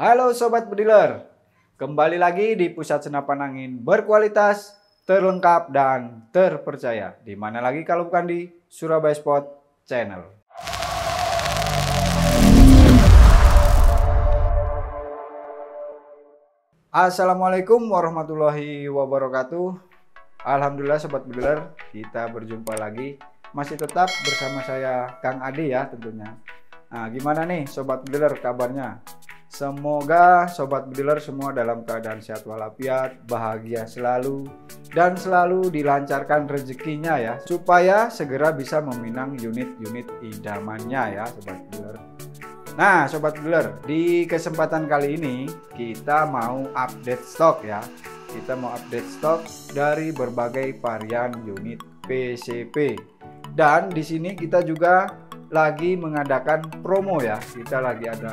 Halo Sobat Bediler, kembali lagi di Pusat Senapan Angin berkualitas, terlengkap, dan terpercaya. Di mana lagi kalau bukan di Surabaya Spot Channel. Assalamualaikum warahmatullahi wabarakatuh. Alhamdulillah Sobat Bediler, kita berjumpa lagi. Masih tetap bersama saya Kang Adi ya tentunya. Nah, gimana nih Sobat Bediler kabarnya? Semoga sobat bediler semua dalam keadaan sehat walafiat, bahagia selalu, dan selalu dilancarkan rezekinya ya, supaya segera bisa meminang unit-unit idamannya ya, sobat bediler. Nah, sobat bediler, di kesempatan kali ini kita mau update stok ya. Kita mau update stok dari berbagai varian unit PCP. Dan di sini kita juga lagi mengadakan promo ya. Kita lagi ada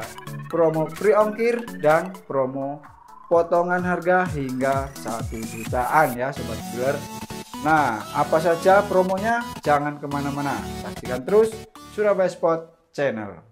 promo free ongkir dan promo potongan harga hingga satu jutaan ya sobat dealer. Nah, apa saja promonya? Jangan kemana-mana. Saksikan terus Surabaya Spot Channel.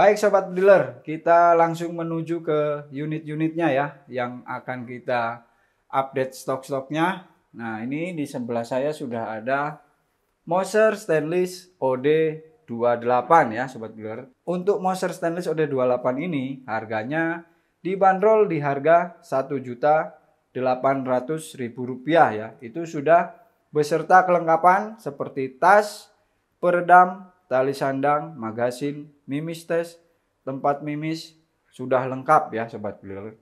Baik sobat dealer, kita langsung menuju ke unit-unitnya ya yang akan kita update stok-stoknya. Nah, ini di sebelah saya sudah ada Moser Stainless OD28 ya sobat dealer. Untuk Moser Stainless OD28 ini harganya dibanderol di harga Rp1.800.000 ya. Itu sudah beserta kelengkapan seperti tas, peredam, tali sandang, magasin, mimis tes, tempat mimis sudah lengkap ya sobat builder.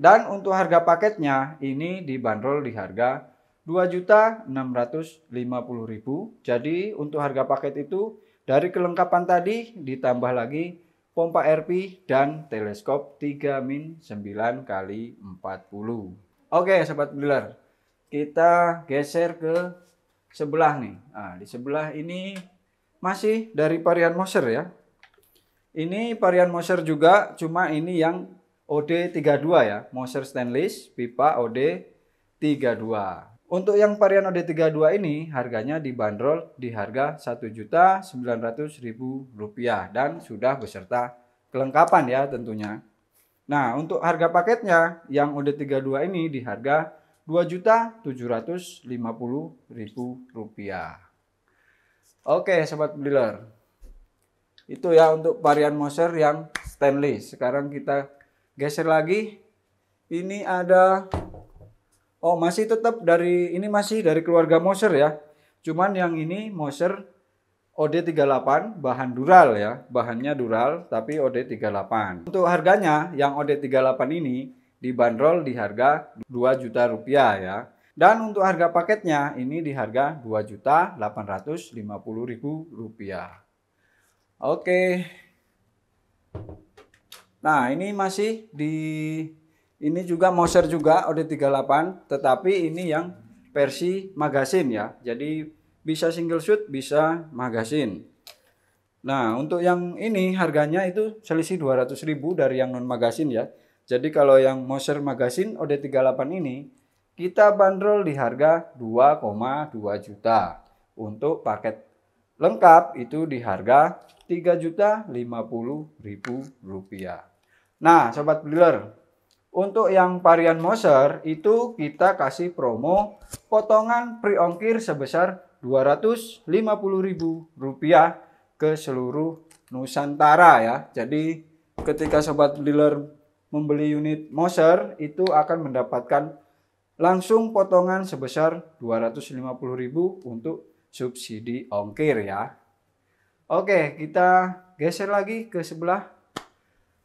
Dan untuk harga paketnya ini dibanderol di harga 2.650.000. Jadi untuk harga paket itu dari kelengkapan tadi ditambah lagi pompa RP dan teleskop 3 min 9 kali 40. Oke sobat builder, kita geser ke sebelah nih. Nah, di sebelah ini masih dari varian Moser ya. Ini varian Moser juga, cuma ini yang OD32 ya. Moser stainless, pipa OD32. Untuk yang varian OD32 ini harganya dibanderol di harga Rp1.900.000 dan sudah beserta kelengkapan ya tentunya. Nah, untuk harga paketnya yang OD32 ini di harga Rp2.750.000. Oke, sobat dealer. Itu ya untuk varian Moser yang stainless. Sekarang kita geser lagi. Ini ada Oh, masih tetap dari ini masih dari keluarga Moser ya. Cuman yang ini Moser OD38 bahan dural ya. Bahannya dural tapi OD38. Untuk harganya yang OD38 ini dibanderol di harga 2 juta rupiah ya. Dan untuk harga paketnya ini di harga Rp2.850.000. Oke. Nah, ini masih di ini juga Moser juga OD38, tetapi ini yang versi magasin ya. Jadi bisa single shoot, bisa magasin. Nah, untuk yang ini harganya itu selisih 200.000 dari yang non magasin ya. Jadi kalau yang Moser magasin OD38 ini kita bandrol di harga 2,2 juta. Untuk paket lengkap itu di harga 3 juta 50 ribu rupiah. Nah, sobat dealer, untuk yang varian Moser itu kita kasih promo potongan priongkir sebesar ribu rupiah ke seluruh Nusantara ya. Jadi ketika sobat dealer membeli unit Moser itu akan mendapatkan langsung potongan sebesar 250.000 untuk subsidi ongkir ya. Oke, kita geser lagi ke sebelah.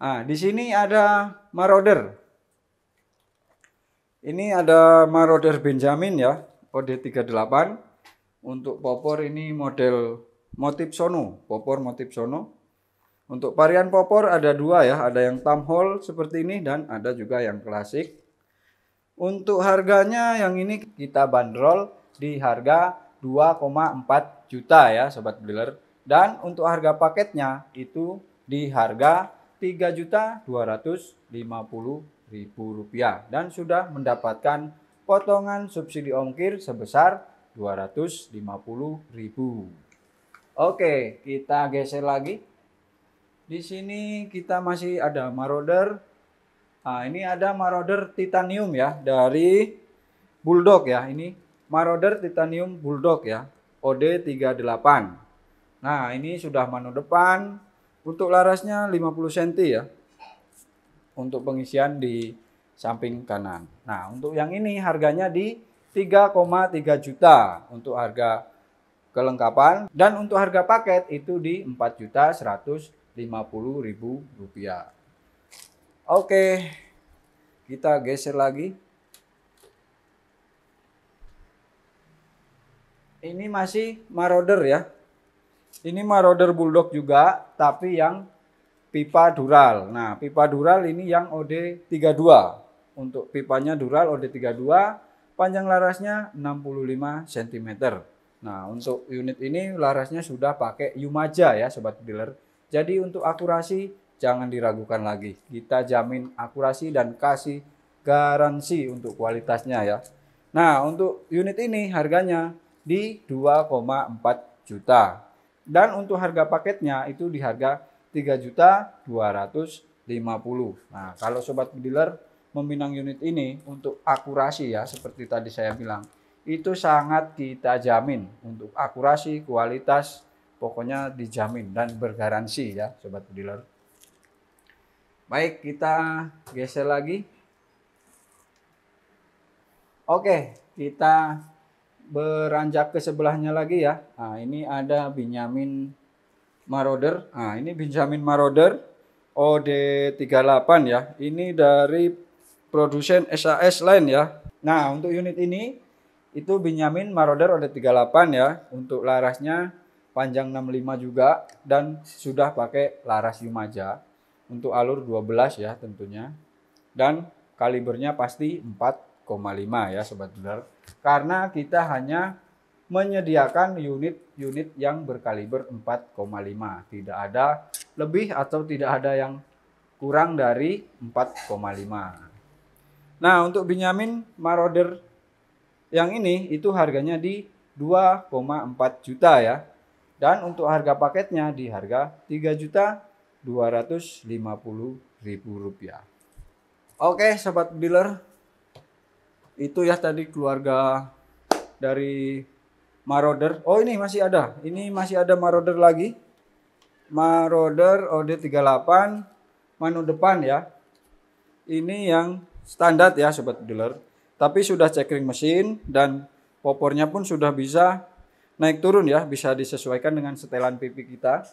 Nah, di sini ada Marauder. Ini ada Marauder Benjamin ya, kode 38. Untuk popor ini model motif sono, popor motif sono. Untuk varian popor ada dua ya, ada yang thumb hole seperti ini dan ada juga yang klasik. Untuk harganya yang ini kita bandrol di harga 2,4 juta ya sobat dealer dan untuk harga paketnya itu di harga rp rupiah dan sudah mendapatkan potongan subsidi ongkir sebesar Rp250.000. Oke, kita geser lagi. Di sini kita masih ada Marauder Nah, ini ada Marauder Titanium ya dari Bulldog ya. Ini Marauder Titanium Bulldog ya. OD 38. Nah, ini sudah manu depan. Untuk larasnya 50 cm ya. Untuk pengisian di samping kanan. Nah, untuk yang ini harganya di 3,3 juta untuk harga kelengkapan dan untuk harga paket itu di 4.150.000 rupiah. Oke, kita geser lagi. Ini masih Marauder ya. Ini Marauder Bulldog juga, tapi yang pipa dural. Nah, pipa dural ini yang OD32. Untuk pipanya dural OD32, panjang larasnya 65 cm. Nah, untuk unit ini larasnya sudah pakai Yumaja ya, sobat dealer. Jadi untuk akurasi jangan diragukan lagi. Kita jamin akurasi dan kasih garansi untuk kualitasnya ya. Nah, untuk unit ini harganya di 2,4 juta. Dan untuk harga paketnya itu di harga 3 juta 250. Nah, kalau sobat dealer meminang unit ini untuk akurasi ya seperti tadi saya bilang, itu sangat kita jamin untuk akurasi, kualitas, pokoknya dijamin dan bergaransi ya sobat dealer. Baik, kita geser lagi. Oke, kita beranjak ke sebelahnya lagi ya. Nah, ini ada Benjamin Marauder. Nah, ini Benjamin Marauder OD38 ya. Ini dari produsen SAS lain ya. Nah, untuk unit ini itu Benjamin Marauder OD38 ya. Untuk larasnya panjang 65 juga dan sudah pakai laras Yumaja untuk alur 12 ya tentunya. Dan kalibernya pasti 4,5 ya sobat dealer Karena kita hanya menyediakan unit-unit yang berkaliber 4,5. Tidak ada lebih atau tidak ada yang kurang dari 4,5. Nah, untuk Benjamin Marauder yang ini itu harganya di 2,4 juta ya. Dan untuk harga paketnya di harga 3 juta Rp250.000. Oke, sobat dealer. Itu ya tadi keluarga dari maroder. Oh, ini masih ada. Ini masih ada maroder lagi. Marauder OD38 manu depan ya. Ini yang standar ya, sobat dealer. Tapi sudah cekring mesin dan popornya pun sudah bisa naik turun ya, bisa disesuaikan dengan setelan pipi kita.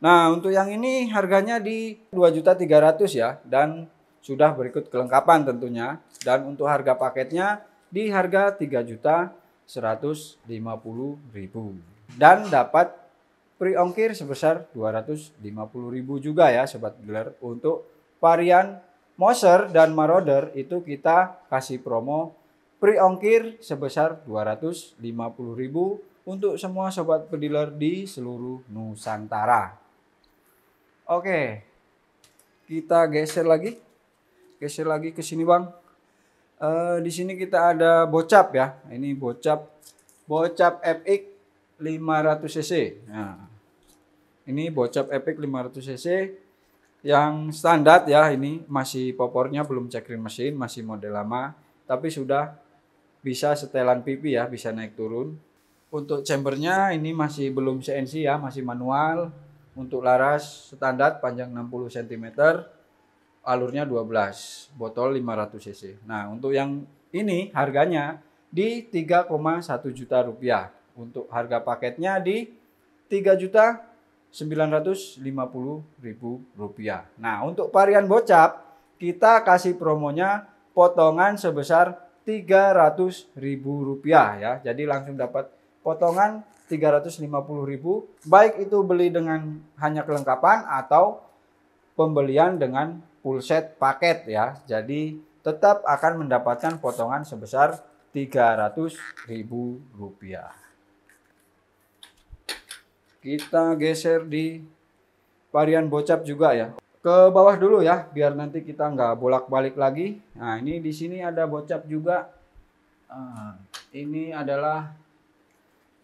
Nah, untuk yang ini harganya di 2.300 ya dan sudah berikut kelengkapan tentunya dan untuk harga paketnya di harga 3.150.000 dan dapat pre ongkir sebesar 250.000 juga ya sobat dealer untuk varian Moser dan Marauder itu kita kasih promo pre ongkir sebesar 250.000 untuk semua sobat pediler di seluruh Nusantara. Oke. Kita geser lagi. Geser lagi ke sini, Bang. Uh, di sini kita ada bocap ya. Ini bocap bocap FX 500 cc. Nah. Ini bocap FX 500 cc yang standar ya ini masih popornya belum cekrin mesin, masih model lama tapi sudah bisa setelan pipi ya, bisa naik turun. Untuk chambernya ini masih belum CNC ya, masih manual untuk laras standar panjang 60 cm, alurnya 12, botol 500 cc. Nah, untuk yang ini harganya di 3,1 juta rupiah. Untuk harga paketnya di 3 juta 950 ribu rupiah. Nah, untuk varian bocap, kita kasih promonya potongan sebesar 300 ribu rupiah ya. Jadi langsung dapat potongan 350.000 baik itu beli dengan hanya kelengkapan atau pembelian dengan full set paket ya. Jadi tetap akan mendapatkan potongan sebesar Rp300.000. Kita geser di varian bocap juga ya. Ke bawah dulu ya, biar nanti kita nggak bolak-balik lagi. Nah, ini di sini ada bocap juga. Ah, ini adalah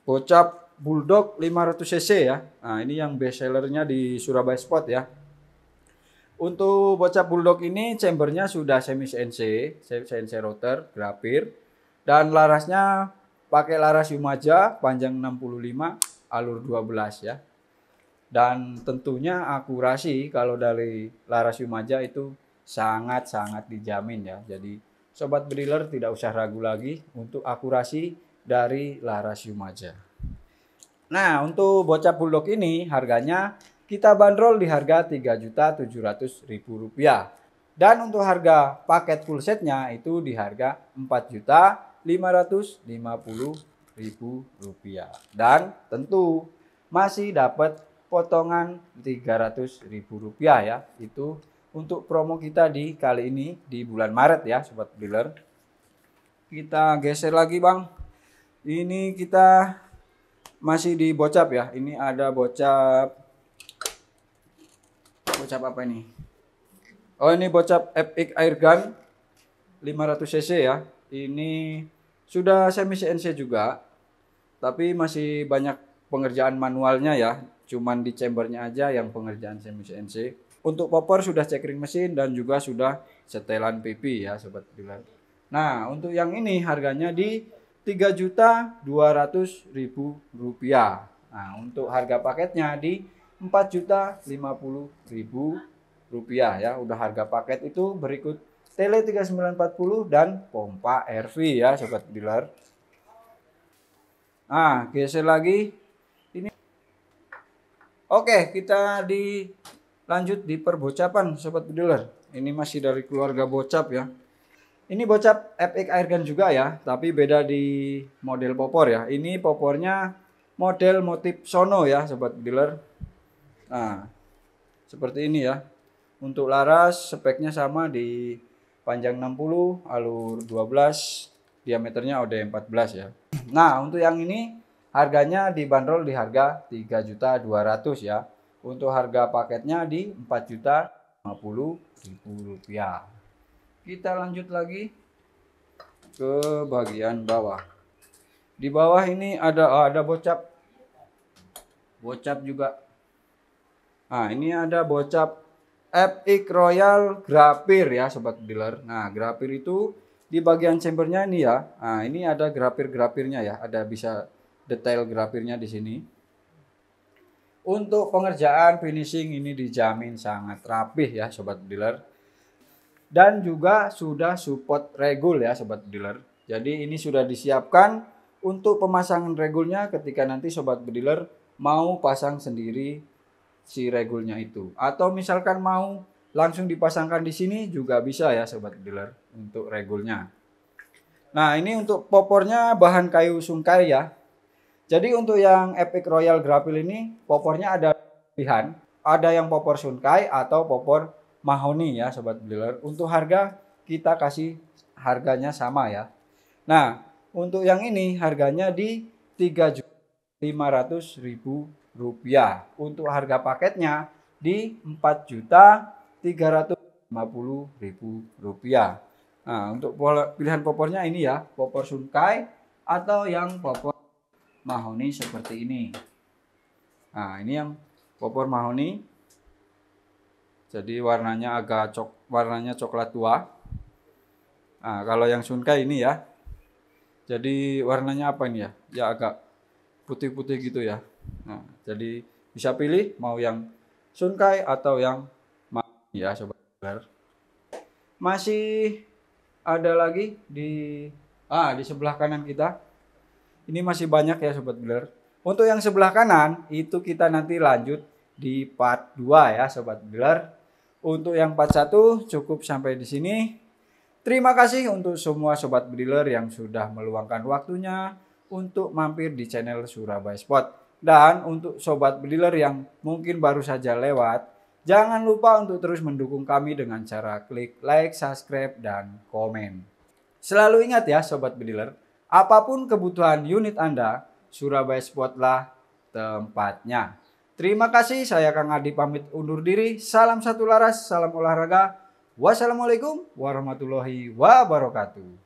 Bocap Bulldog 500 cc ya. Nah, ini yang best sellernya di Surabaya Spot ya. Untuk bocap bulldog ini chambernya sudah semi CNC, CNC router, grapir, dan larasnya pakai laras Yumaja panjang 65 alur 12 ya. Dan tentunya akurasi kalau dari laras Yumaja itu sangat-sangat dijamin ya. Jadi sobat briller tidak usah ragu lagi untuk akurasi dari Laras Yumaja. Nah, untuk bocah bulldog ini harganya kita bandrol di harga Rp3.700.000. Dan untuk harga paket full setnya itu di harga Rp4.550.000. Dan tentu masih dapat potongan Rp300.000 ya. Itu untuk promo kita di kali ini di bulan Maret ya Sobat Dealer. Kita geser lagi Bang ini kita masih di bocap ya. Ini ada bocap bocap apa ini? Oh, ini bocap Epic air gun 500 cc ya. Ini sudah semi CNC juga. Tapi masih banyak pengerjaan manualnya ya. Cuman di chambernya aja yang pengerjaan semi CNC. Untuk popor sudah cekring mesin dan juga sudah setelan pipi ya sobat bilang. Nah, untuk yang ini harganya di 3 juta ratus ribu rupiah. Nah, untuk harga paketnya di 4 juta puluh ribu rupiah ya. Udah harga paket itu berikut Tele 3940 dan pompa RV ya sobat dealer. Nah, geser lagi ini. Oke, kita di lanjut di perbocapan sobat dealer. Ini masih dari keluarga bocap ya. Ini bocap FX airgun juga ya, tapi beda di model popor ya. Ini popornya model motif sono ya, sobat dealer. Nah, seperti ini ya. Untuk laras speknya sama di panjang 60, alur 12, diameternya OD 14 ya. Nah, untuk yang ini harganya dibanderol di harga 3.200 ya. Untuk harga paketnya di 4.050.000 rupiah kita lanjut lagi ke bagian bawah. Di bawah ini ada oh, ada bocap. Bocap juga. Nah, ini ada bocap Epic Royal Grapir ya sobat dealer. Nah, grapir itu di bagian chambernya ini ya. Nah, ini ada grapir-grapirnya ya. Ada bisa detail grapirnya di sini. Untuk pengerjaan finishing ini dijamin sangat rapih ya sobat dealer dan juga sudah support regul ya sobat dealer. Jadi ini sudah disiapkan untuk pemasangan regulnya ketika nanti sobat dealer mau pasang sendiri si regulnya itu atau misalkan mau langsung dipasangkan di sini juga bisa ya sobat dealer untuk regulnya. Nah, ini untuk popornya bahan kayu sungkai ya. Jadi untuk yang Epic Royal Grapil ini popornya ada pilihan, ada yang popor sungkai atau popor mahoni ya sobat dealer. Untuk harga kita kasih harganya sama ya. Nah, untuk yang ini harganya di 3.500.000 rupiah. Untuk harga paketnya di 4.350.000 rupiah. Nah, untuk pilihan popornya ini ya, popor sunkai atau yang popor mahoni seperti ini. Nah, ini yang popor mahoni jadi warnanya agak cok warnanya coklat tua. Nah, kalau yang Sunka ini ya. Jadi warnanya apa ini ya? Ya agak putih-putih gitu ya. Nah, jadi bisa pilih mau yang Sunkai atau yang Mami ya sobat. Masih ada lagi di ah di sebelah kanan kita. Ini masih banyak ya sobat biler. Untuk yang sebelah kanan itu kita nanti lanjut di part 2 ya sobat biler. Untuk yang 1 cukup sampai di sini. Terima kasih untuk semua sobat briller yang sudah meluangkan waktunya untuk mampir di channel Surabaya Spot. Dan untuk sobat briller yang mungkin baru saja lewat, jangan lupa untuk terus mendukung kami dengan cara klik like, subscribe, dan komen. Selalu ingat ya sobat briller, apapun kebutuhan unit Anda, Surabaya Spot lah tempatnya. Terima kasih, saya Kang Adi pamit undur diri. Salam satu laras, salam olahraga. Wassalamualaikum warahmatullahi wabarakatuh.